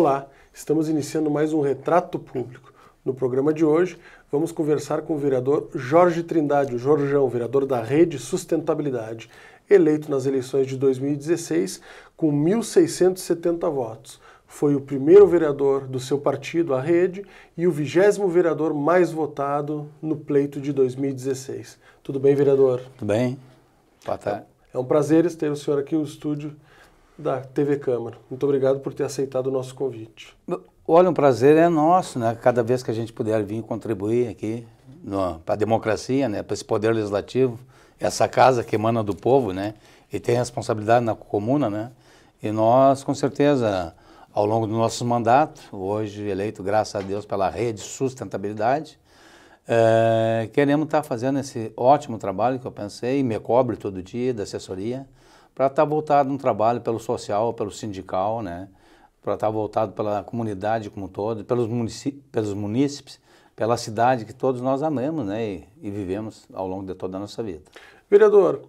Olá, estamos iniciando mais um Retrato Público. No programa de hoje, vamos conversar com o vereador Jorge Trindade, o Jorjão, vereador da Rede Sustentabilidade, eleito nas eleições de 2016 com 1.670 votos. Foi o primeiro vereador do seu partido, a Rede, e o vigésimo vereador mais votado no pleito de 2016. Tudo bem, vereador? Tudo bem. Boa tarde. É um prazer ter o senhor aqui no estúdio da TV Câmara. Muito obrigado por ter aceitado o nosso convite. Olha, um prazer é nosso, né? Cada vez que a gente puder vir contribuir aqui para a democracia, né? Para esse poder legislativo, essa casa que emana do povo, né? E tem responsabilidade na comuna, né? E nós, com certeza, ao longo do nosso mandato, hoje eleito, graças a Deus, pela rede sustentabilidade, é, queremos estar tá fazendo esse ótimo trabalho que eu pensei, me cobre todo dia da assessoria, para estar tá voltado no trabalho, pelo social, pelo sindical, né? para estar tá voltado pela comunidade como um todo, pelos, municípios, pelos munícipes, pela cidade que todos nós amamos né? E, e, vivemos ao longo de toda a nossa vida. Vereador,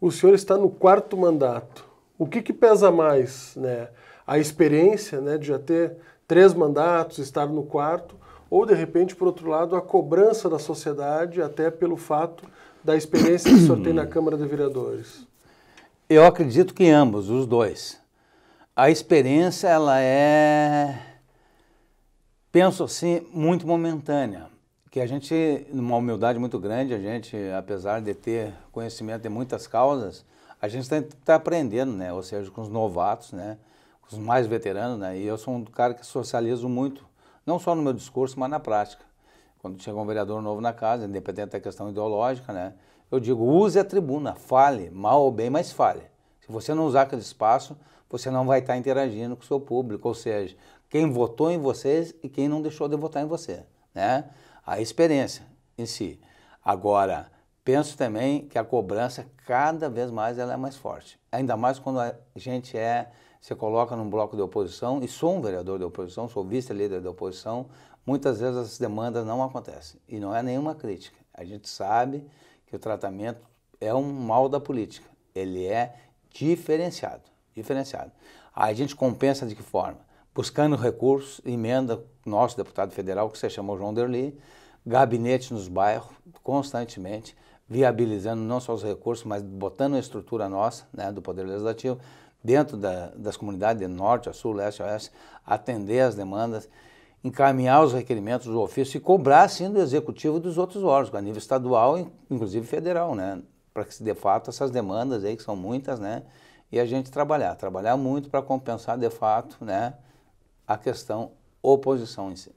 o senhor está no quarto mandato. O que, que pesa mais? Né? A experiência né, de já ter três mandatos, estar no quarto, ou de repente, por outro lado, a cobrança da sociedade, até pelo fato da experiência que o senhor tem na Câmara de Vereadores? Eu acredito que ambos, os dois. A experiência, ela é, penso assim, muito momentânea. Que a gente, numa humildade muito grande, a gente, apesar de ter conhecimento de muitas causas, a gente está tá aprendendo, né? Ou seja, com os novatos, né? Com os mais veteranos, né? E eu sou um cara que socializo muito, não só no meu discurso, mas na prática. Quando chega um vereador novo na casa, independente da questão ideológica, né? Eu digo, use a tribuna, fale, mal ou bem, mas fale. Se você não usar aquele espaço, você não vai estar interagindo com o seu público, ou seja, quem votou em vocês e quem não deixou de votar em você, né? A experiência em si. Agora, penso também que a cobrança cada vez mais ela é mais forte. Ainda mais quando a gente é, se coloca num bloco de oposição, e sou um vereador de oposição, sou vice-líder da oposição, muitas vezes as demandas não acontecem. E não é nenhuma crítica. A gente sabe que o tratamento é um mal da política. Ele é diferenciado, diferenciado. A gente compensa de que forma? Buscando recursos, emenda nosso deputado federal, que se chamou João Derli, gabinete nos bairros, constantemente, viabilizando não só os recursos, mas botando a estrutura nossa, né, do Poder Legislativo, dentro da, das comunidades de norte a sul, leste a oeste, atender as demandas encaminhar os requerimentos do ofício e cobrar, sim, do executivo dos outros órgãos, a nível estadual e inclusive federal, né? Para que, de fato, essas demandas aí, que são muitas, né? E a gente trabalhar, trabalhar muito para compensar, de fato, né? A questão oposição em si.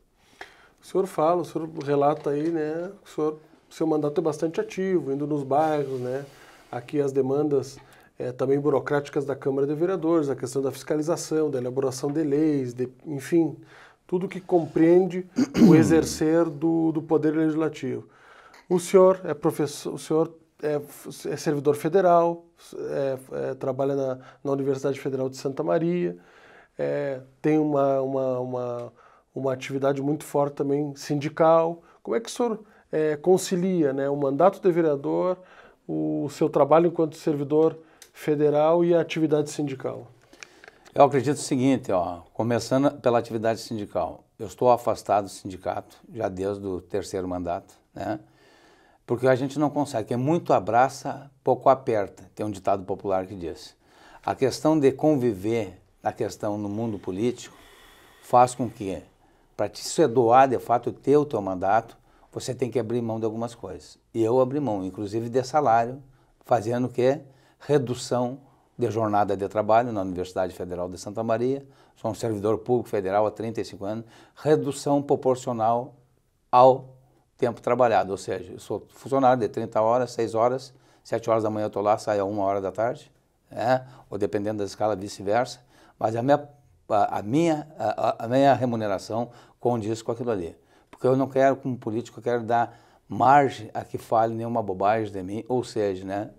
O senhor fala, o senhor relata aí, né? O senhor, seu mandato é bastante ativo, indo nos bairros, né? Aqui as demandas é, também burocráticas da Câmara de Vereadores, a questão da fiscalização, da elaboração de leis, de, enfim, tudo que compreende o exercer do, do poder legislativo. O senhor é professor, o senhor é, é servidor federal, é, é, trabalha na, na, Universidade Federal de Santa Maria, é, tem uma, uma, uma, uma, atividade muito forte também sindical. Como é que o senhor é, concilia né, o mandato de vereador, o seu trabalho enquanto servidor federal e a atividade sindical? Eu acredito o seguinte, ó, começando pela atividade sindical. Eu estou afastado do sindicato já desde o terceiro mandato, né? Porque a gente não consegue, é muito abraça, pouco aperta, tem um ditado popular que diz. A questão de conviver, a questão no mundo político, faz com que, para te sedoar é doar de fato ter o teu mandato, você tem que abrir mão de algumas coisas. E eu abri mão, inclusive de salário, fazendo o quê? Redução de jornada de trabalho na Universidade Federal de Santa Maria, sou um servidor público federal há 35 anos, redução proporcional ao tempo trabalhado, ou seja, eu sou funcionário de 30 horas, 6 horas, 7 horas da manhã eu estou lá, saio a 1 hora da tarde, né? ou dependendo da escala, vice-versa, mas a minha, a, minha, a, a minha remuneração condiz com aquilo ali. Porque eu não quero, como político, eu quero dar margem a que fale nenhuma bobagem de mim, ou seja, né,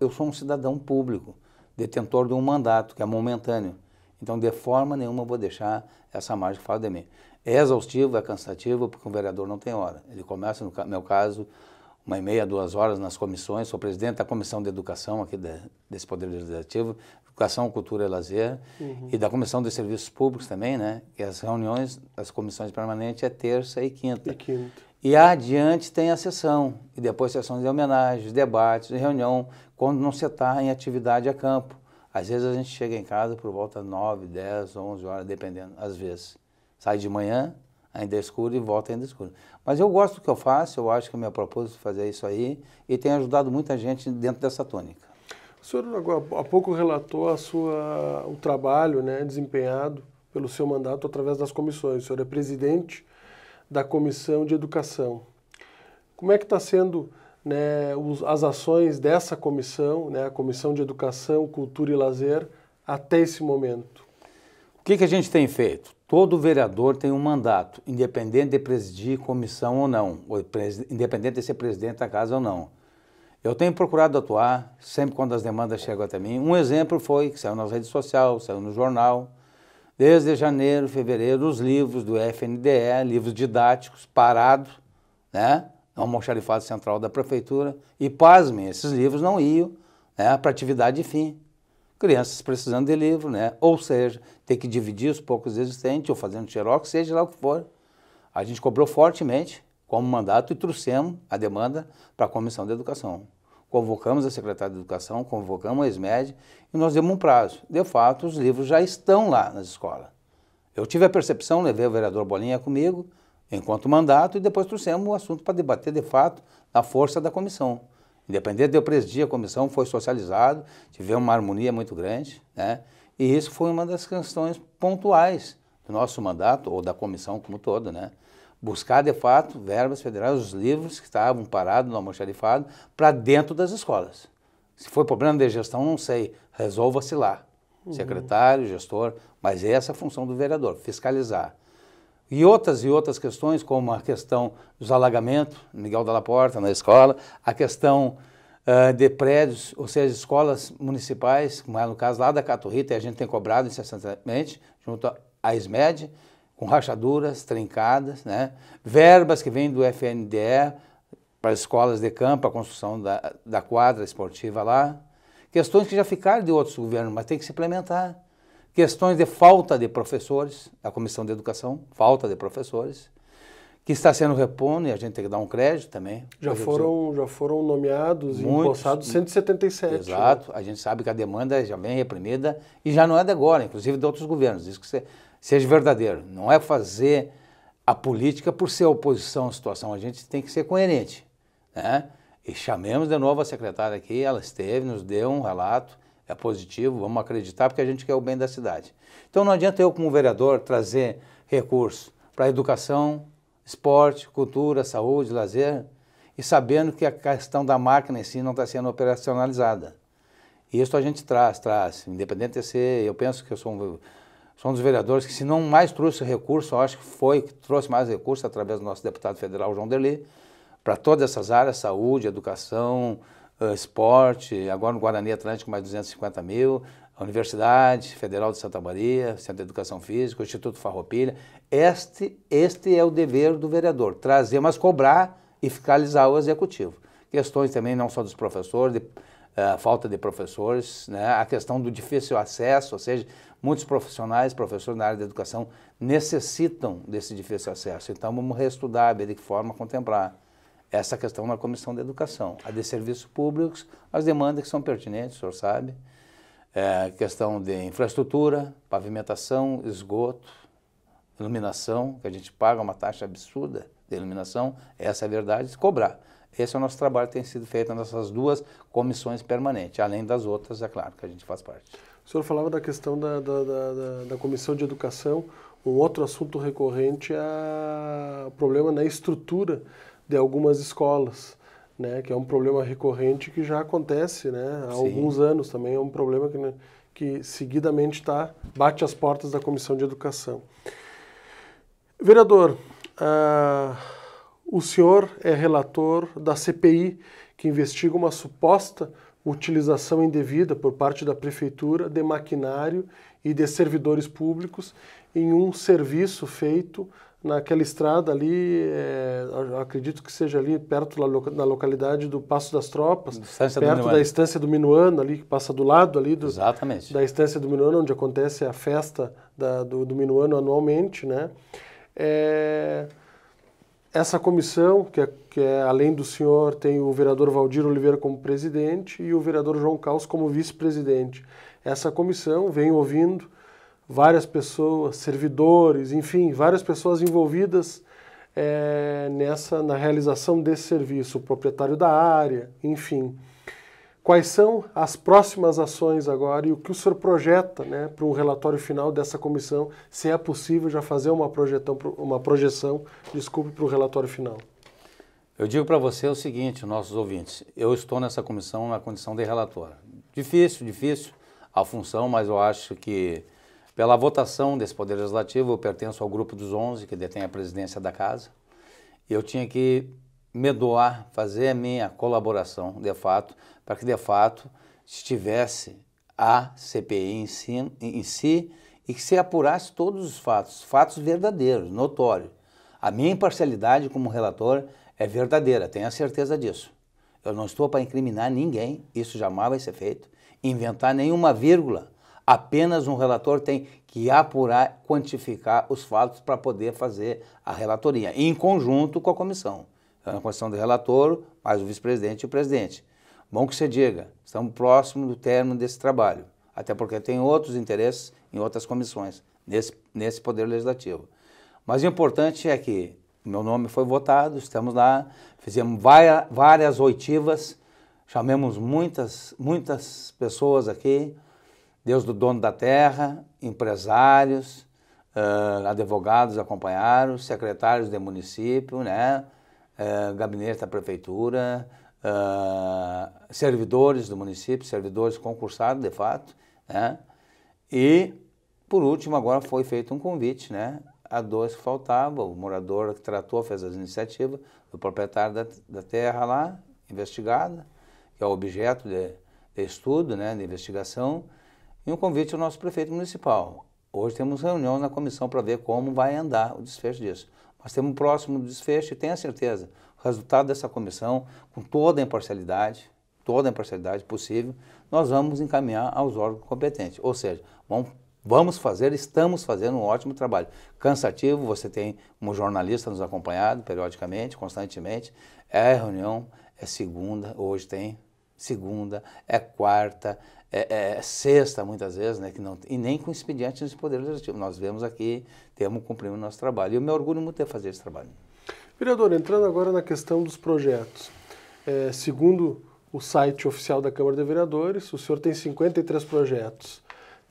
eu sou um cidadão público, detentor de um mandato, que é momentâneo. Então, de forma nenhuma, eu vou deixar essa margem falar de mim. É exaustivo, é cansativo, porque um vereador não tem hora. Ele começa, no meu caso, uma e meia, duas horas nas comissões. Sou presidente da Comissão de Educação aqui de, desse Poder Legislativo, Educação, Cultura e Lazer, uhum. e da Comissão de Serviços Públicos também, né? E as reuniões das comissões permanentes é terça e quinta. E quinta. E adiante tem a sessão, e depois sessões de homenagens, debates, reunião quando não se está em atividade a campo. Às vezes a gente chega em casa por volta 9, 10, 11 horas, dependendo, às vezes. Sai de manhã, ainda é escuro, e volta ainda é escuro. Mas eu gosto do que eu faço, eu acho que minha proposta é fazer isso aí, e tem ajudado muita gente dentro dessa tônica. O senhor agora, há pouco relatou a sua, o trabalho né, desempenhado pelo seu mandato através das comissões. O senhor é presidente da Comissão de Educação. Como é que está sendo né, os, as ações dessa comissão, né, a Comissão de Educação, Cultura e Lazer, até esse momento? O que, que a gente tem feito? Todo vereador tem um mandato, independente de presidir comissão ou não, ou independente de ser presidente da casa ou não. Eu tenho procurado atuar sempre quando as demandas chegam até mim. Um exemplo foi que saiu nas redes sociais, saiu no jornal, desde janeiro, fevereiro, os livros do FNDE, livros didáticos, parados, né? É almoxarifado central da prefeitura, e pasmem, esses livros não iam né, para atividade de fim. Crianças precisando de livro, né? ou seja, ter que dividir os poucos existentes, ou fazendo xerox, seja lá o que for. A gente cobrou fortemente como mandato e trouxemos a demanda para a Comissão de Educação. Convocamos a secretária de Educação, convocamos a ESMED e nós demos um prazo. De fato, os livros já estão lá nas escolas. Eu tive a percepção, levei o vereador Bolinha comigo, enquanto mandato e depois trouxemos o assunto para debater de fato a força da comissão. Independente de eu presidir a comissão, foi socializado, tivemos uma harmonia muito grande, né? E isso foi uma das questões pontuais do nosso mandato, ou da comissão como todo, né? Buscar, de fato, verbas federais, os livros que estavam parados no almoxarifado, para dentro das escolas. Se foi problema de gestão, não sei, resolva-se lá. Uhum. Secretário, gestor, mas essa é a função do vereador, fiscalizar e outras e outras questões, como a questão dos alagamentos, Miguel da porta na escola, a questão uh, de prédios, ou seja, escolas municipais, como é no caso lá da Caturrita, e a gente tem cobrado incessantemente, junto à SMED, com rachaduras, trincadas, né? verbas que vêm do FNDE para escolas de campo, a construção da, da quadra esportiva lá, questões que já ficaram de outros governos, mas tem que se implementar questões de falta de professores, a Comissão de Educação, falta de professores, que está sendo repondo e a gente tem que dar um crédito também. Já foram, já foram nomeados Muitos, e empossados 177. Né? Exato, né? a gente sabe que a demanda já vem reprimida e já não é de agora, inclusive de outros governos, isso que você seja verdadeiro. Não é fazer a política por ser oposição à situação, a gente tem que ser coerente. Né? E chamemos de novo a secretária aqui, ela esteve, nos deu um relato, é positivo, vamos acreditar porque a gente quer o bem da cidade. Então não adianta eu, como vereador, trazer recursos para educação, esporte, cultura, saúde, lazer, e sabendo que a questão da máquina em si não está sendo operacionalizada. E isso a gente traz, traz, independente de ser, eu penso que eu sou um, sou um dos vereadores que se não mais trouxe recurso, eu acho que foi que trouxe mais recurso através do nosso deputado federal João Derli, para todas essas áreas, saúde, educação, ah, esporte, agora no Guarani Atlântico mais 250 mil, a Universidade Federal de Santa Maria, Centro de Educação Física, o Instituto Farroupilha. Este, este é o dever do vereador, trazer, mas cobrar e fiscalizar o executivo. Questões também não só dos professores, de, uh, falta de professores, né? a questão do difícil acesso, ou seja, muitos profissionais, professores na área da educação, necessitam desse difícil acesso. Então vamos reestudar, ver de que forma contemplar essa questão na Comissão de Educação. A de serviços públicos, as demandas que são pertinentes, o senhor sabe, é, questão de infraestrutura, pavimentação, esgoto, iluminação, que a gente paga uma taxa absurda de iluminação, essa é a verdade, cobrar. Esse é o nosso trabalho que tem sido feito nessas duas comissões permanentes, além das outras, é claro, que a gente faz parte. O senhor falava da questão da, da, da, da Comissão de Educação, um outro assunto recorrente é o problema na estrutura de algumas escolas, né? Que é um problema recorrente que já acontece, né? Há Sim. alguns anos também é um problema que, né, que seguidamente tá, bate as portas da Comissão de Educação. Vereador, uh, o senhor é relator da CPI que investiga uma suposta utilização indevida por parte da prefeitura de maquinário e de servidores públicos em um serviço feito naquela estrada ali, é, acredito que seja ali perto na localidade do Passo das Tropas, perto da Estância do Minuano ali, que passa do lado ali do, Exatamente. da Estância do Minuano, onde acontece a festa da, do, do Minuano anualmente, né? É, essa comissão, que é, que é, além do senhor, tem o vereador Valdir Oliveira como presidente e o vereador João Caos como vice-presidente. Essa comissão vem ouvindo várias pessoas, servidores, enfim, várias pessoas envolvidas é, nessa na realização desse serviço, o proprietário da área, enfim. Quais são as próximas ações agora e o que o senhor projeta né, para um relatório final dessa comissão, se é possível já fazer uma projeção, uma projeção desculpe, para o relatório final? Eu digo para você o seguinte, nossos ouvintes, eu estou nessa comissão na condição de relator. Difícil, difícil a função, mas eu acho que pela votação desse Poder Legislativo, eu pertenço ao grupo dos 11, que detém a presidência da Casa. Eu tinha que me doar, fazer a minha colaboração, de fato, para que, de fato, estivesse a CPI em si, em si e que se apurasse todos os fatos, fatos verdadeiros, notórios. A minha imparcialidade como relator é verdadeira, tenha certeza disso. Eu não estou para incriminar ninguém, isso jamais vai ser feito. Inventar nenhuma vírgula Apenas um relator tem que apurar, quantificar os fatos para poder fazer a relatoria, em conjunto com a comissão. Então, é a comissão do relator, mais o vice-presidente e o presidente. Bom que você diga, estamos próximo do término desse trabalho, até porque tem outros interesses em outras comissões, nesse, nesse Poder Legislativo. Mas o importante é que meu nome foi votado, estamos lá, fizemos várias, várias oitivas, chamemos muitas, muitas pessoas aqui, Deus do dono da terra, empresários, uh, advogados acompanharam, secretários de município, né? Uh, gabinete da prefeitura, uh, servidores do município, servidores concursados, de fato, né? E, por último, agora foi feito um convite, né? A dois que faltavam, o morador que tratou, fez as iniciativas, o proprietário da, da terra lá, investigada, que é objeto de, de estudo, né, de investigação, e um convite ao nosso prefeito municipal. Hoje temos reuniões na comissão para ver como vai andar o desfecho disso. Mas temos um próximo desfecho e tenha certeza, o resultado dessa comissão, com toda a imparcialidade, toda a imparcialidade possível, nós vamos encaminhar aos órgãos competentes. Ou seja, vamos Vamos fazer, estamos fazendo um ótimo trabalho. Cansativo, você tem um jornalista nos acompanhado periodicamente, constantemente. É reunião, é segunda, hoje tem segunda, é quarta, é, é, sexta, muitas vezes, né, que não, e nem com expedientes de poder legislativo. Nós vemos aqui, temos cumprido o nosso trabalho. E eu me orgulho muito de fazer esse trabalho. Vereador, entrando agora na questão dos projetos. É, segundo o site oficial da Câmara de Vereadores, o senhor tem 53 projetos.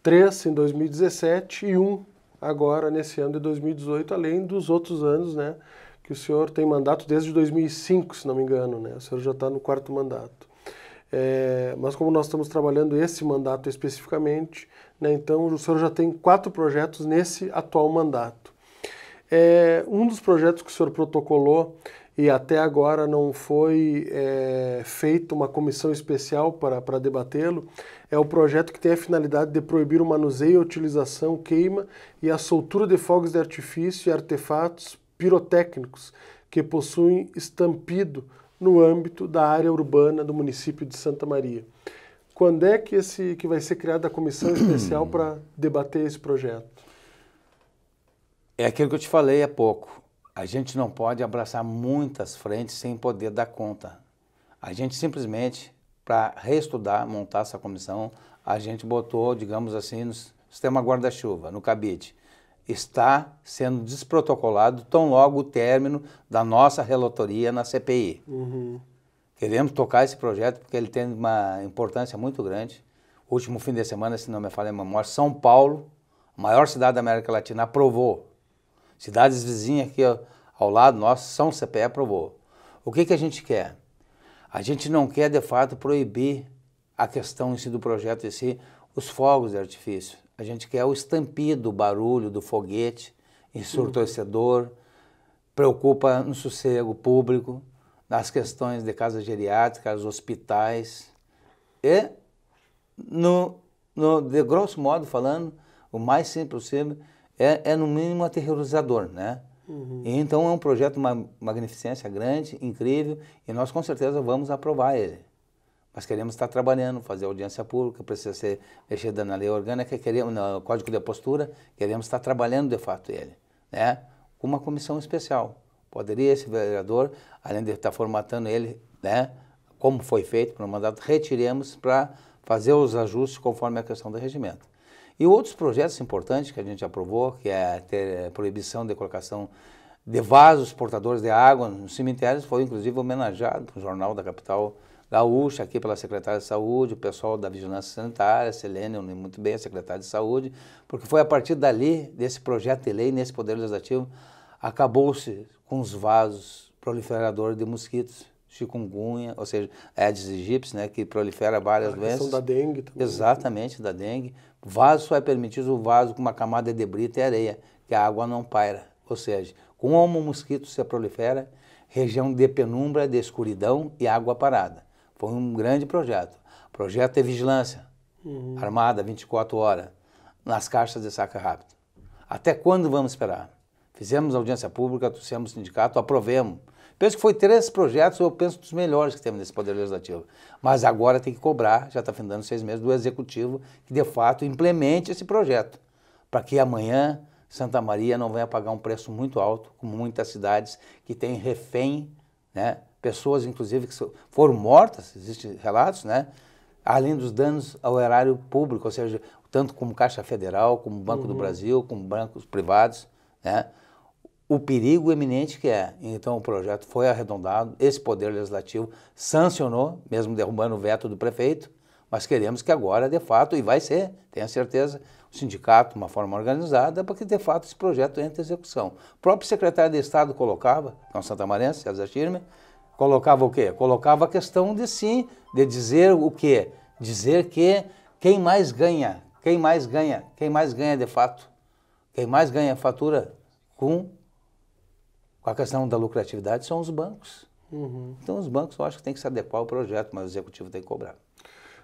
Três em 2017 e um agora nesse ano de 2018, além dos outros anos, né? Que o senhor tem mandato desde 2005, se não me engano, né? O senhor já está no quarto mandato. É, mas como nós estamos trabalhando esse mandato especificamente, né, então o senhor já tem quatro projetos nesse atual mandato. É, um dos projetos que o senhor protocolou e até agora não foi é, feita uma comissão especial para, debatê-lo, é o projeto que tem a finalidade de proibir o manuseio, a utilização, queima e a soltura de fogos de artifício e artefatos pirotécnicos que possuem estampido no âmbito da área urbana do município de Santa Maria. Quando é que, esse, que vai ser criada a comissão especial para debater esse projeto? É aquilo que eu te falei há pouco. A gente não pode abraçar muitas frentes sem poder dar conta. A gente simplesmente, para reestudar, montar essa comissão, a gente botou, digamos assim, no sistema guarda-chuva, no cabide está sendo desprotocolado tão logo o término da nossa relatoria na CPI. Uhum. Queremos tocar esse projeto porque ele tem uma importância muito grande. O último fim de semana, se não me falha a memória, São Paulo, a maior cidade da América Latina, aprovou. Cidades vizinhas aqui ao lado nosso, São CPE aprovou. O que, que a gente quer? A gente não quer, de fato, proibir a questão em si do projeto em si, os fogos de artifício a gente quer o estampido, o barulho do foguete, ensurdecedor, uhum. preocupa no sossego público, nas questões de casas geriátricas, hospitais. E, no, no, de grosso modo falando, o mais simples possível, é, é no mínimo aterrorizador, né? Uhum. Então é um projeto de uma magnificência grande, incrível, e nós com certeza vamos aprovar ele. Nós queremos estar trabalhando, fazer audiência pública, precisa ser mexida na lei orgânica, queremos, no Código de Postura, queremos estar trabalhando de fato ele, né? Com uma comissão especial. Poderia esse vereador, além de estar formatando ele, né? Como foi feito para o mandato, retiremos para fazer os ajustes conforme a questão do regimento. E outros projetos importantes que a gente aprovou, que é ter eh, proibição de colocação de vasos portadores de água nos cemitérios, foi inclusive homenageado no Jornal da Capital gaúcha aqui pela secretária de Saúde, o pessoal da Vigilância Sanitária, Selene, eu muito bem, a secretária de Saúde, porque foi a partir dali, desse projeto de lei, nesse Poder Legislativo, acabou-se com os vasos proliferadores de mosquitos, chikungunya, ou seja, Aedes aegypti, né, que prolifera várias a ah, doenças. da dengue também. Né? Exatamente, da dengue. Vaso só é permitido o vaso com uma camada de debris e areia, que a água não paira. Ou seja, como o mosquito se prolifera, região de penumbra, de escuridão e água parada. Foi um grande projeto. Projeto de vigilância uhum. armada 24 horas nas caixas de saca rápido. Até quando vamos esperar? Fizemos audiência pública, trouxemos sindicato, aprovemos. Penso que foi três projetos, eu penso dos melhores que temos nesse Poder Legislativo. Mas agora tem que cobrar, já está findando seis meses, do Executivo que, de fato, implemente esse projeto, para que amanhã Santa Maria não venha pagar um preço muito alto, como muitas cidades que têm refém né, pessoas, inclusive, que foram mortas, existem relatos, né? além dos danos ao erário público, ou seja, tanto como Caixa Federal, como Banco uhum. do Brasil, como bancos privados, né? o perigo eminente que é. Então o projeto foi arredondado, esse poder legislativo sancionou, mesmo derrubando o veto do prefeito, mas queremos que agora, de fato, e vai ser, tenho certeza, o sindicato, uma forma organizada, para que de fato esse projeto entre em execução. O próprio secretário de Estado colocava, que é maria santamarense, César Schirmer, colocava o quê? Colocava a questão de sim, de dizer o quê? Dizer que quem mais ganha, quem mais ganha, quem mais ganha de fato, quem mais ganha fatura com, com a questão da lucratividade são os bancos. Uhum. Então os bancos eu acho que tem que se adequar ao projeto, mas o executivo tem que cobrar.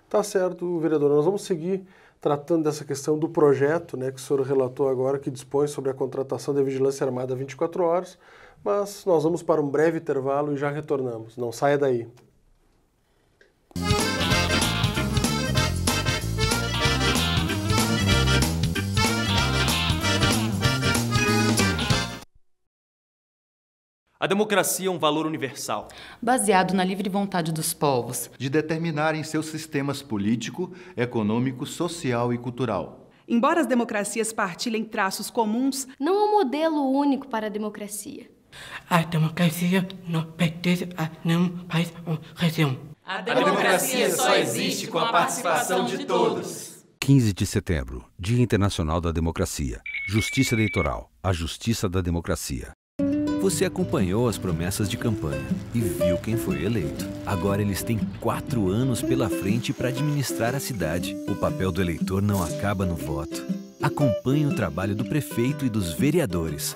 Tá certo, vereador. Nós vamos seguir tratando dessa questão do projeto né, que o senhor relatou agora, que dispõe sobre a contratação da Vigilância Armada 24 horas mas nós vamos para um breve intervalo e já retornamos. Não saia daí. A democracia é um valor universal, baseado na livre vontade dos povos de determinarem seus sistemas político, econômico, social e cultural. Embora as democracias partilhem traços comuns, não há um modelo único para a democracia. A democracia não pertence a nenhum país ou região. A democracia só existe com a participação de todos. 15 de setembro, Dia Internacional da Democracia. Justiça Eleitoral, a justiça da democracia. Você acompanhou as promessas de campanha e viu quem foi eleito. Agora eles têm quatro anos pela frente para administrar a cidade. O papel do eleitor não acaba no voto. Acompanhe o trabalho do prefeito e dos vereadores.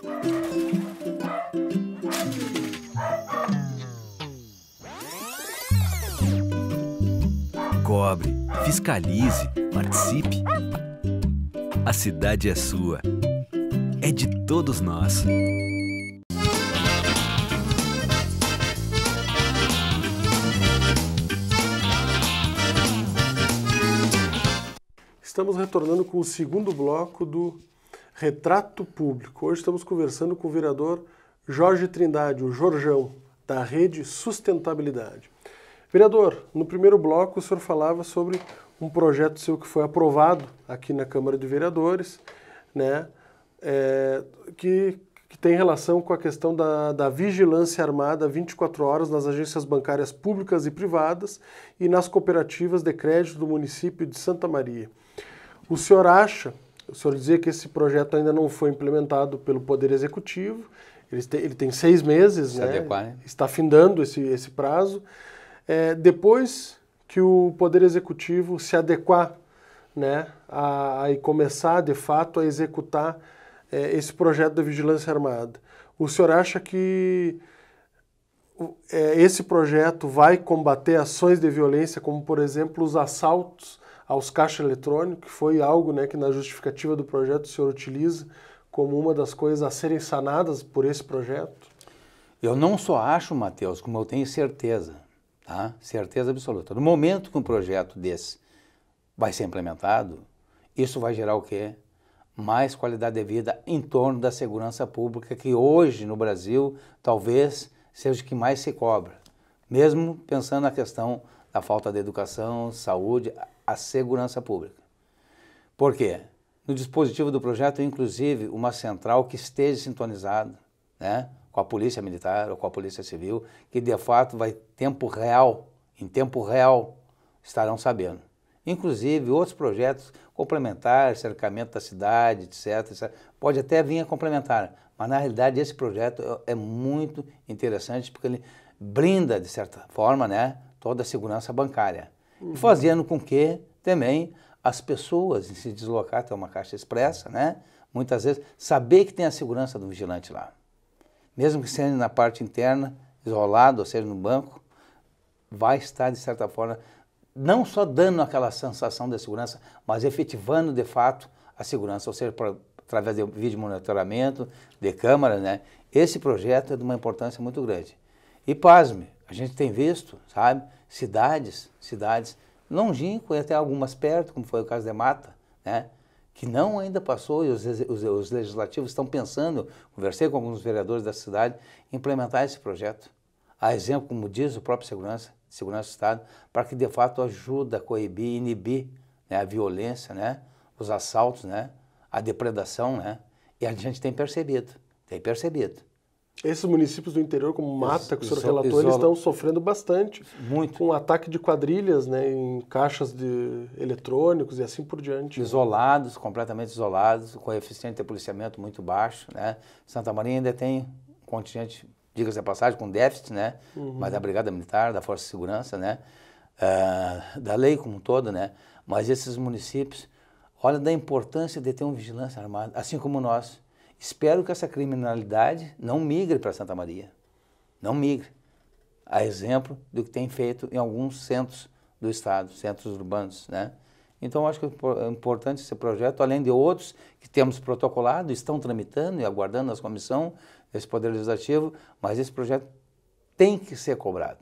Cobre, fiscalize, participe. A cidade é sua. É de todos nós. Estamos retornando com o segundo bloco do Retrato Público. Hoje estamos conversando com o vereador Jorge Trindade, o Jorjão, da Rede Sustentabilidade. Vereador, no primeiro bloco o senhor falava sobre um projeto seu que foi aprovado aqui na Câmara de Vereadores, né, é, que, que, tem relação com a questão da, da vigilância armada 24 horas nas agências bancárias públicas e privadas e nas cooperativas de crédito do município de Santa Maria. O senhor acha, o senhor dizia que esse projeto ainda não foi implementado pelo Poder Executivo, ele tem, ele tem seis meses, né? Adequar, né? está findando esse, esse prazo. É, depois que o Poder Executivo se adequar né, a, a e começar de fato a executar é, esse projeto da Vigilância Armada, o senhor acha que é, esse projeto vai combater ações de violência, como por exemplo os assaltos aos caixas eletrônicos, que foi algo né, que na justificativa do projeto o senhor utiliza como uma das coisas a serem sanadas por esse projeto? Eu não só acho, Matheus, como eu tenho certeza tá? certeza absoluta. No momento que um projeto desse vai ser implementado, isso vai gerar o quê? Mais qualidade de vida em torno da segurança pública, que hoje no Brasil talvez seja o que mais se cobra. Mesmo pensando na questão da falta de educação, saúde, a segurança pública. Por quê? No dispositivo do projeto, inclusive, uma central que esteja sintonizada, né? com a polícia militar ou com a polícia civil, que de fato vai tempo real, em tempo real, estarão sabendo. Inclusive outros projetos complementares, cercamento da cidade, etc, etc. Pode até vir a complementar, mas na realidade esse projeto é, é muito interessante porque ele brinda, de certa forma, né, toda a segurança bancária, uhum. fazendo com que também as pessoas se deslocar até uma caixa expressa, né, muitas vezes, saber que tem a segurança do vigilante lá mesmo que sendo na parte interna, isolado, ou seja, no banco, vai estar, de certa forma, não só dando aquela sensação de segurança, mas efetivando de fato a segurança, ou seja, pra, através de vídeo monitoramento, de câmera, né? Esse projeto é de uma importância muito grande. E pasme, a gente tem visto, sabe, cidades, cidades longínquas e até algumas perto, como foi o caso de Mata, né? que não ainda passou e os, os, os, legislativos estão pensando, conversei com alguns vereadores da cidade, implementar esse projeto. A exemplo, como diz o próprio Segurança, Segurança do Estado, para que de fato ajuda a coibir, inibir né, a violência, né, os assaltos, né, a depredação, né, e a gente tem percebido, tem percebido. Esses municípios do interior, como Mata, que o senhor relatou, eles estão sofrendo bastante. Muito. Com ataque de quadrilhas né, em caixas de eletrônicos e assim por diante. Isolados, completamente isolados, com coeficiente de policiamento muito baixo. Né? Santa Maria ainda tem um contingente, diga-se a passagem, com déficit, né? Uhum. Mas da Brigada Militar, da Força de Segurança, né? Uh, da lei como um todo, né? Mas esses municípios, olha da importância de ter uma vigilância armada, assim como nós Espero que essa criminalidade não migre para Santa Maria. Não migre. A exemplo do que tem feito em alguns centros do Estado, centros urbanos, né? Então, acho que é, é importante esse projeto, além de outros que temos protocolado, estão tramitando e aguardando as comissão desse Poder Legislativo, mas esse projeto tem que ser cobrado.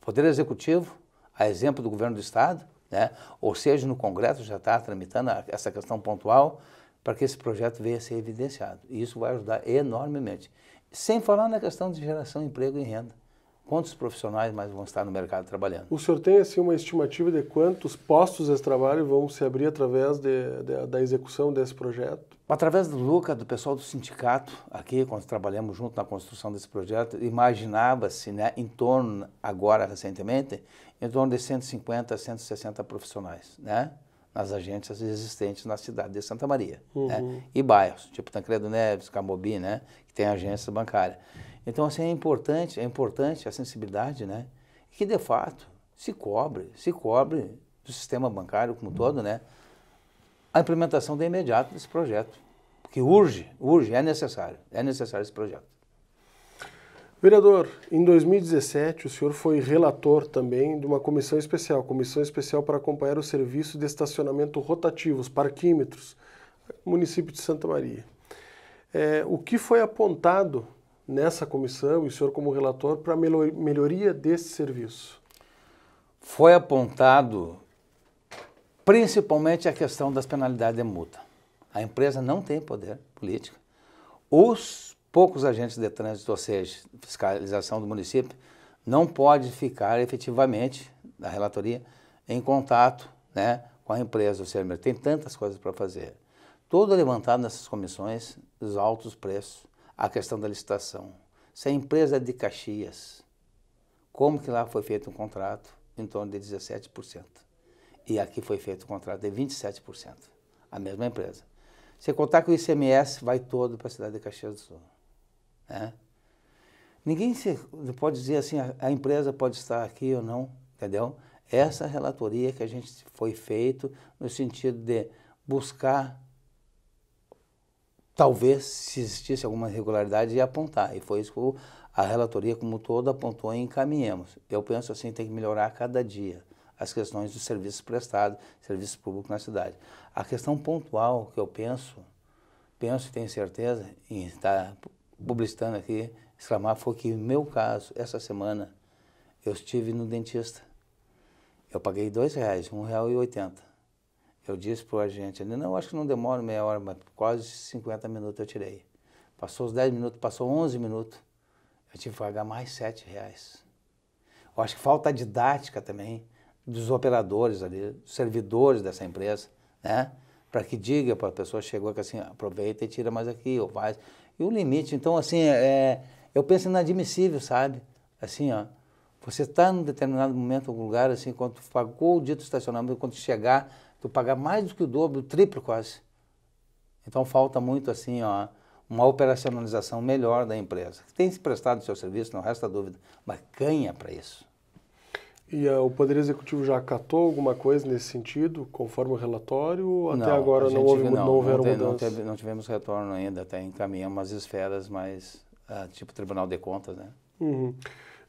O Poder Executivo, a exemplo do Governo do Estado, né? ou seja, no Congresso já está tramitando essa questão pontual, para que esse projeto venha a ser evidenciado. E isso vai ajudar enormemente. Sem falar na questão de geração de emprego e renda. Quantos profissionais mais vão estar no mercado trabalhando? O senhor tem assim, uma estimativa de quantos postos de trabalho vão se abrir através de, de, da execução desse projeto? Através do Luca, do pessoal do sindicato, aqui, quando trabalhamos junto na construção desse projeto, imaginava-se né, em torno, agora recentemente, em torno de 150 a 160 profissionais. Né? nas agências existentes na cidade de Santa Maria. Né? Uhum. Né? E bairros, tipo Tancredo Neves, Camobi, né? que tem agência bancária. Então, assim, é importante, é importante a sensibilidade, né? Que, de fato, se cobre, se cobre do sistema bancário como um todo, né? A implementação de imediato desse projeto, porque urge, urge, é necessário, é necessário esse projeto. Vereador, em 2017 o senhor foi relator também de uma comissão especial, comissão especial para acompanhar o serviço de estacionamento rotativo, os parquímetros, município de Santa Maria. É, o que foi apontado nessa comissão e o senhor como relator para a melhoria desse serviço? Foi apontado principalmente a questão das penalidades de multa. A empresa não tem poder político. Os poucos agentes de trânsito, ou seja, fiscalização do município, não pode ficar efetivamente, na relatoria, em contato né, com a empresa, ou seja, tem tantas coisas para fazer. Todo é levantado nessas comissões, os altos preços, a questão da licitação. Se a empresa é de Caxias, como que lá foi feito um contrato em torno de 17%? E aqui foi feito um contrato de 27%, a mesma empresa. Se contar que o ICMS vai todo para a cidade de Caxias do Sul. Né? Ninguém se, pode dizer assim, a, a, empresa pode estar aqui ou não, entendeu? Essa relatoria que a gente foi feito no sentido de buscar, talvez, se existisse alguma irregularidade, e apontar. E foi isso que a relatoria como toda apontou e encaminhamos. Eu penso assim, tem que melhorar a cada dia as questões dos serviços prestados serviços públicos na cidade. A questão pontual que eu penso, penso e tenho certeza, está publicitando aqui, exclamar, foi que, no meu caso, essa semana, eu estive no dentista. Eu paguei dois reais, um real e oitenta. Eu disse para o agente, não, acho que não demora meia hora, mas quase 50 minutos eu tirei. Passou os 10 minutos, passou 11 minutos, eu tive que pagar mais sete reais. Eu acho que falta didática também dos operadores ali, dos servidores dessa empresa, né? Para que diga para a pessoa, chegou que assim, aproveita e tira mais aqui, ou faz e o limite. Então, assim, é, eu penso inadmissível, sabe? Assim, ó, você está num determinado momento, algum lugar, assim, quando tu pagou o dito estacionamento, quando chegar, tu pagar mais do que o dobro, o triplo quase. Então, falta muito, assim, ó, uma operacionalização melhor da empresa. Tem se prestado o seu serviço, não resta dúvida, mas ganha para isso. E uh, o Poder Executivo já acatou alguma coisa nesse sentido, conforme o relatório? Ou até não, agora não, houve, não, não houveram não, não, teve, não tivemos retorno ainda, até encaminhamos as esferas mais, uh, tipo Tribunal de Contas, né? Uhum.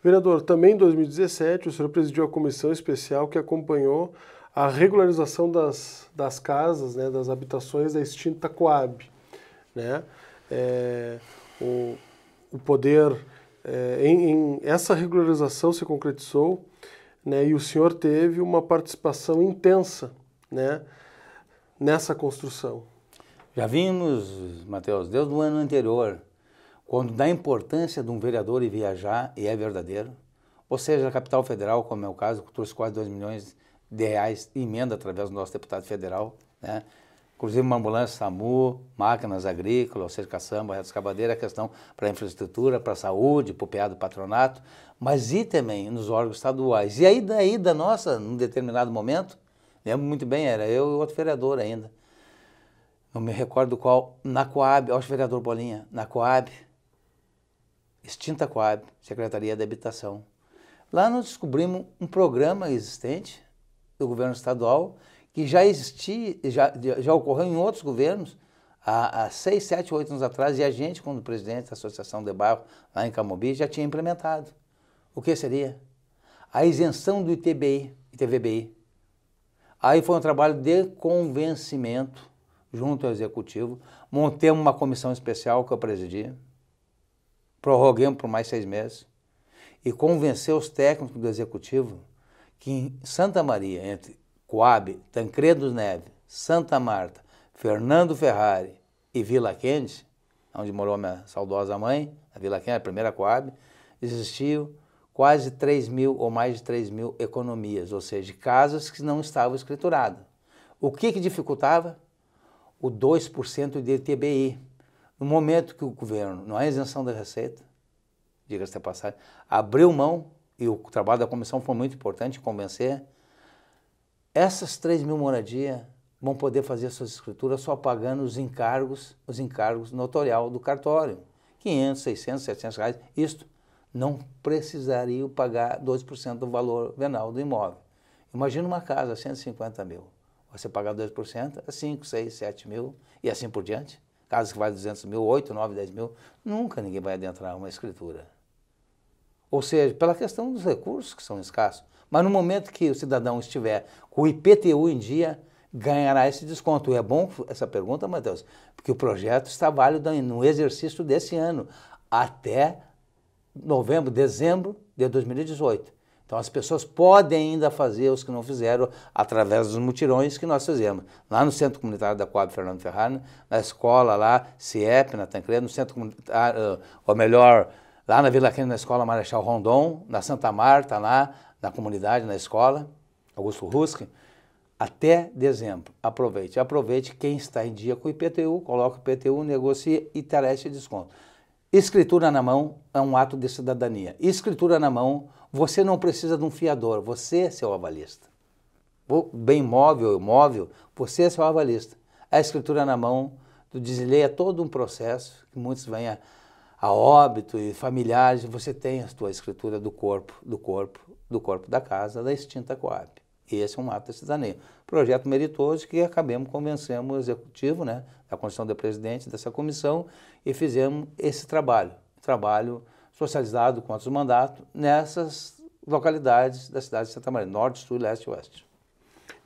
Vereador, também em 2017 o senhor presidiu a comissão especial que acompanhou a regularização das, das casas, né, das habitações da extinta Coab. Né? É, o, o poder, é, em, em, essa regularização se concretizou né, e o senhor teve uma participação intensa né, nessa construção. Já vimos, Mateus, desde o ano anterior, quando da importância de um vereador e viajar, e é verdadeiro, ou seja, a capital federal, como é o caso, que trouxe quase 2 milhões de reais em emenda através do nosso deputado federal, né? inclusive uma ambulância SAMU, máquinas agrícolas, ou seja, caçamba, retos cabadeira, é questão para a infraestrutura, para a saúde, para o PA do patronato, mas e também nos órgãos estaduais. E aí daí da nossa, num determinado momento, lembro muito bem, era eu e outro vereador ainda, não me recordo qual, na Coab, acho vereador Bolinha, na Coab, extinta Coab, Secretaria de Habitação. Lá nós descobrimos um programa existente do governo estadual que já existia, já, já ocorreu em outros governos, há, há seis, sete, oito anos atrás, e a gente, quando presidente da Associação de Bairro, lá em Camobi, já tinha implementado. O que seria? A isenção do ITBI, ITVBI. Aí foi um trabalho de convencimento junto ao executivo, montemos uma comissão especial que eu presidi, prorroguemos por mais seis meses e convencer os técnicos do executivo que em Santa Maria, entre Coab, Tancredo Neves, Santa Marta, Fernando Ferrari e Vila Quente, onde morou minha saudosa mãe, a Vila Quente, a primeira Coab, existiam quase 3 mil ou mais de 3 mil economias, ou seja, casas que não estavam escrituradas. O que, que dificultava? O 2% de TBI. No momento que o governo, não é isenção da receita, diga-se de passagem, abriu mão, e o trabalho da comissão foi muito importante, convencer essas 3 mil moradias vão poder fazer suas escrituras só pagando os encargos, os encargos notorial do cartório. 500, 600, 700 reais, isto não precisaria pagar 2% do valor venal do imóvel. Imagina uma casa, 150 mil. Você pagar 2%, é 5, 6, 7 mil e assim por diante. Casas que valem 200 mil, 8, 9, 10 mil, nunca ninguém vai adentrar uma escritura ou seja, pela questão dos recursos que são escassos. Mas no momento que o cidadão estiver com o IPTU em dia, ganhará esse desconto. E é bom essa pergunta, Matheus, porque o projeto está válido no exercício desse ano, até novembro, dezembro de 2018. Então as pessoas podem ainda fazer os que não fizeram através dos mutirões que nós fizemos. Lá no Centro Comunitário da Coab Fernando Ferrari, na escola lá, CIEP, na Tancredo, no Centro Comunitário, ah, ou melhor, lá na Vila Quena, na Escola Marechal Rondon, na Santa Marta, lá na comunidade, na escola, Augusto Ruskin, até dezembro. Aproveite. Aproveite quem está em dia com o IPTU, coloca o IPTU, negocia e oferece desconto. Escritura na mão é um ato de cidadania. Escritura na mão, você não precisa de um fiador, você, é seu avalista. Bem móvel, imóvel, você é seu avalista. A escritura na mão tu desleia todo um processo que muitos vêm a a óbito e familiares, você tem a sua escritura do corpo, do corpo, do corpo da casa da extinta Coab. Esse é um ato da cidadania. Projeto meritoso que acabemos, convencemos o executivo, né, da Constituição da Presidente, dessa comissão, e fizemos esse trabalho, trabalho socializado com outros mandatos, nessas localidades da cidade de Santa Maria, norte, sul, leste e oeste.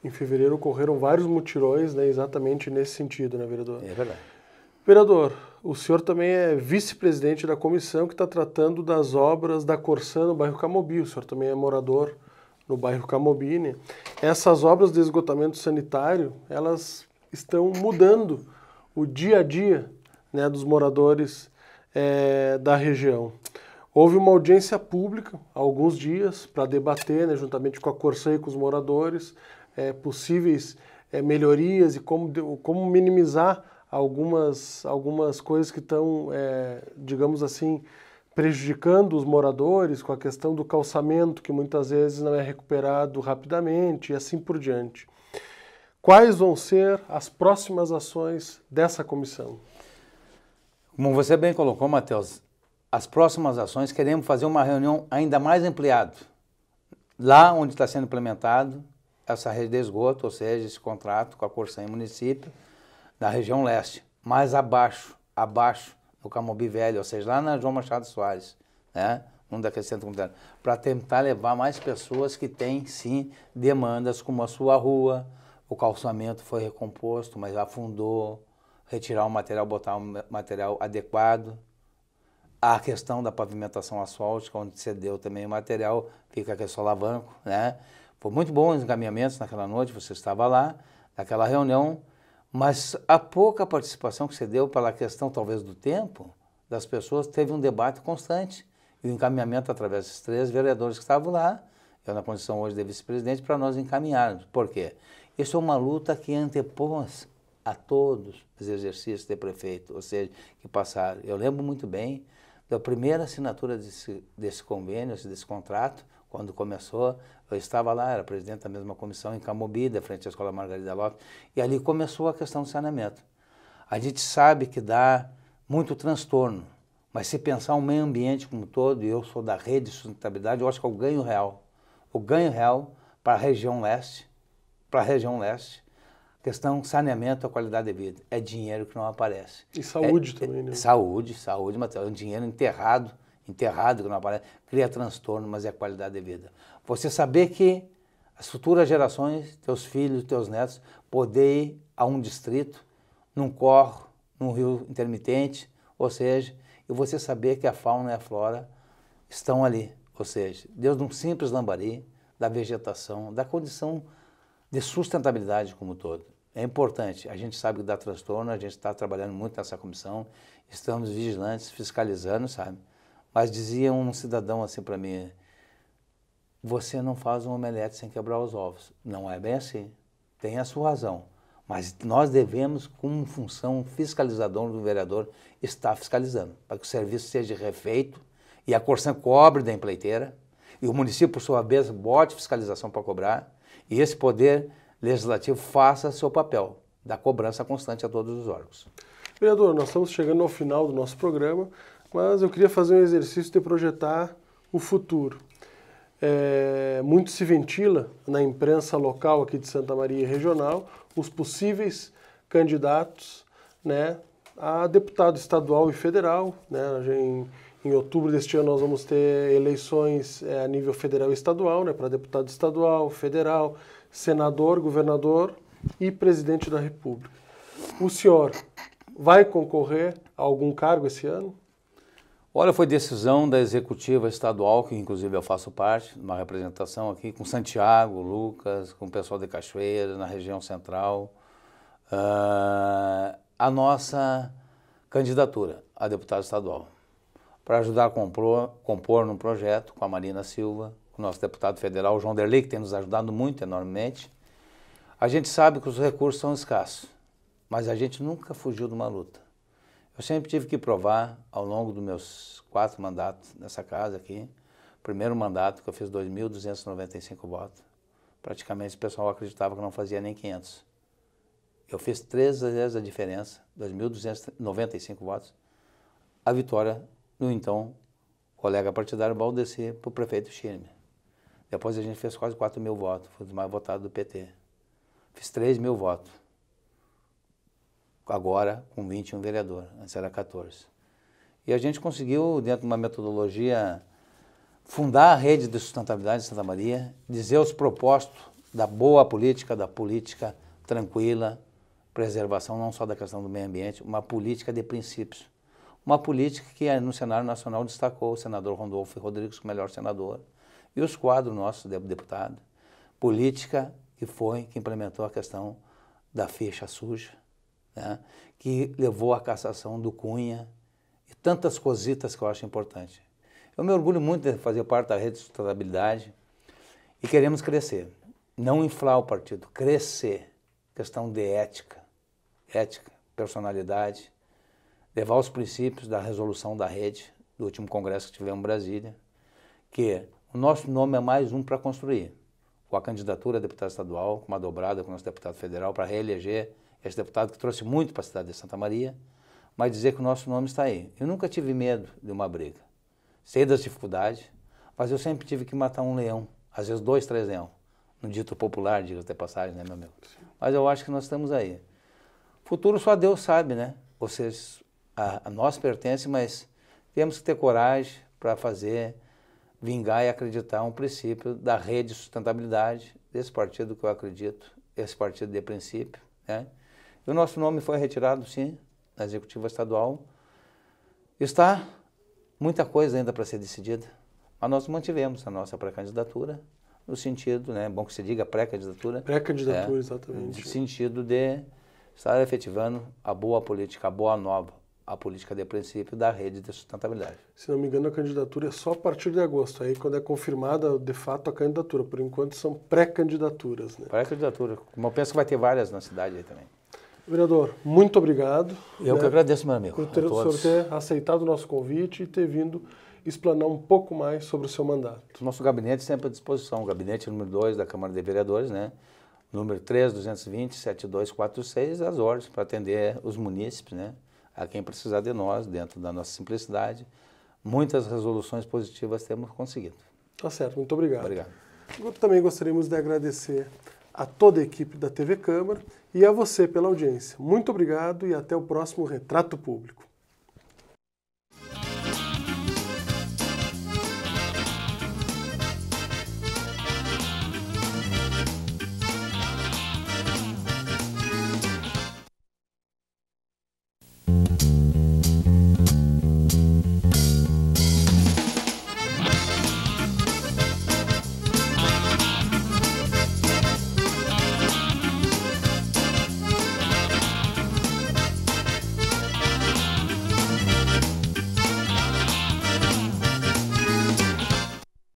Em fevereiro ocorreram vários mutirões né, exatamente nesse sentido, né, vereador? É verdade. Vereador, o senhor também é vice-presidente da comissão que está tratando das obras da Corsã no bairro Camobi. O senhor também é morador no bairro Camobi. Né? Essas obras de esgotamento sanitário, elas estão mudando o dia a dia né, dos moradores é, da região. Houve uma audiência pública há alguns dias para debater, né, juntamente com a Corsã e com os moradores, é, possíveis é, melhorias e como, como minimizar algumas, algumas coisas que estão, é, digamos assim, prejudicando os moradores com a questão do calçamento, que muitas vezes não é recuperado rapidamente e assim por diante. Quais vão ser as próximas ações dessa comissão? Como você bem colocou, Matheus, as próximas ações queremos fazer uma reunião ainda mais ampliada, lá onde está sendo implementado essa rede de esgoto, ou seja, esse contrato com a Corsã e município, da região leste, mais abaixo, abaixo no Camobi Velho, ou seja, lá na João Machado Soares, né? um daqueles centro comunitário, para tentar levar mais pessoas que têm, sim, demandas como a sua rua, o calçamento foi recomposto, mas afundou, retirar o material, botar um material adequado, a questão da pavimentação asfáltica, onde cedeu também o material, fica aqui só alavanco, né? Foi muito bom os encaminhamentos naquela noite, você estava lá, naquela reunião, mas a pouca participação que você deu pela questão, talvez, do tempo das pessoas, teve um debate constante e o encaminhamento através desses três vereadores que estavam lá, eu na condição hoje de vice-presidente, para nós encaminharmos. Por quê? Isso é uma luta que antepôs a todos os exercícios de prefeito, ou seja, que passaram. Eu lembro muito bem da primeira assinatura desse, desse convênio, desse contrato, quando começou, eu estava lá, era presidente da mesma comissão em Camobi, da frente à Escola Margarida Lopes, e ali começou a questão do saneamento. A gente sabe que dá muito transtorno, mas se pensar o meio ambiente como um todo, e eu sou da rede de sustentabilidade, eu acho que é o ganho real. O ganho real para a região leste, para a região leste, questão saneamento, a qualidade de vida. É dinheiro que não aparece. E saúde é, também, é, né? Saúde, saúde, mas É um dinheiro enterrado enterrado, que não aparece, cria transtorno, mas é a qualidade de vida. Você saber que as futuras gerações, teus filhos, teus netos, poder ir a um distrito, num corro, num rio intermitente, ou seja, e você saber que a fauna e a flora estão ali, ou seja, Deus de um simples lambari, da vegetação, da condição de sustentabilidade como um todo. É importante, a gente sabe que dá transtorno, a gente está trabalhando muito nessa comissão, estamos vigilantes, fiscalizando, sabe? Mas dizia um cidadão assim para mim: você não faz um omelete sem quebrar os ovos. Não é bem assim. Tem a sua razão. Mas nós devemos, como função fiscalizadora do vereador, estar fiscalizando, para que o serviço seja refeito e a Corsan cobre da empleiteira, e o município, por sua vez, bote fiscalização para cobrar, e esse poder legislativo faça seu papel da cobrança constante a todos os órgãos. Vereador, nós estamos chegando ao final do nosso programa mas eu queria fazer um exercício de projetar o futuro. É, muito se ventila na imprensa local aqui de Santa Maria e regional os possíveis candidatos né, a deputado estadual e federal. Né, em, em outubro deste ano nós vamos ter eleições é, a nível federal e estadual, né, para deputado estadual, federal, senador, governador e presidente da república. O senhor vai concorrer a algum cargo esse ano? Olha, foi decisão da executiva estadual, que inclusive eu faço parte, uma representação aqui, com Santiago, Lucas, com o pessoal de Cachoeira, na região central, uh, a nossa candidatura a deputado estadual, para ajudar a compor, compor num projeto com a Marina Silva, com o nosso deputado federal, João Derlei, que tem nos ajudado muito enormemente. A gente sabe que os recursos são escassos, mas a gente nunca fugiu de uma luta eu sempre tive que provar, ao longo dos meus quatro mandatos nessa casa aqui, primeiro mandato que eu fiz 2.295 votos, praticamente o pessoal acreditava que eu não fazia nem 500. Eu fiz três vezes a diferença, 2.295 votos, a vitória no então colega partidário Baldecir para o prefeito Chirme. Depois a gente fez quase 4 mil votos, foi o mais votado do PT. Fiz 3 mil votos agora com 21 vereadores, antes era 14. E a gente conseguiu, dentro de uma metodologia, fundar a rede de sustentabilidade de Santa Maria, dizer os propósitos da boa política, da política tranquila, preservação não só da questão do meio ambiente, uma política de princípios. Uma política que no cenário nacional destacou o senador Rondolfo Rodrigues como é melhor senador e os quadros nossos de deputado. Política que foi que implementou a questão da ficha suja, né, que levou à cassação do Cunha e tantas cositas que eu acho importante. Eu me orgulho muito de fazer parte da rede de sustentabilidade e queremos crescer. Não inflar o partido, crescer. Questão de ética, ética, personalidade, levar os princípios da resolução da rede, do último congresso que tivemos em Brasília, que o nosso nome é mais um para construir. Com a candidatura a deputado estadual, com uma dobrada com o nosso deputado federal para reeleger esse deputado que trouxe muito para a cidade de Santa Maria, mas dizer que o nosso nome está aí. Eu nunca tive medo de uma briga. Sei das dificuldades, mas eu sempre tive que matar um leão, às vezes dois, três leão, no dito popular, diga até passagem, né, meu amigo? Mas eu acho que nós estamos aí. Futuro só Deus sabe, né? Vocês, a, a nós pertence, mas temos que ter coragem para fazer, vingar e acreditar um princípio da rede de sustentabilidade, desse partido que eu acredito, esse partido de princípio, né? E o nosso nome foi retirado, sim, na executiva estadual. Está muita coisa ainda para ser decidida, mas nós mantivemos a nossa pré-candidatura no sentido, né, bom que se diga pré-candidatura. Pré-candidatura, é, exatamente. No sentido de estar efetivando a boa política, a boa nova, a política de princípio da rede de sustentabilidade. Se não me engano, a candidatura é só a partir de agosto, aí quando é confirmada de fato a candidatura. Por enquanto são pré-candidaturas. Né? Pré-candidatura. Como eu penso que vai ter várias na cidade aí também. Vereador, muito obrigado. Eu né, que agradeço, meu amigo. Por ter, o senhor ter aceitado o nosso convite e ter vindo explanar um pouco mais sobre o seu mandato. Nosso gabinete sempre à disposição, o gabinete número 2 da Câmara de Vereadores, né? Número 3220 7246, as ordens para atender os munícipes, né? A quem precisar de nós, dentro da nossa simplicidade. Muitas resoluções positivas temos conseguido. Tá certo, muito obrigado. Obrigado. também gostaríamos de agradecer a toda a equipe da TV Câmara e a você pela audiência. Muito obrigado e até o próximo Retrato Público.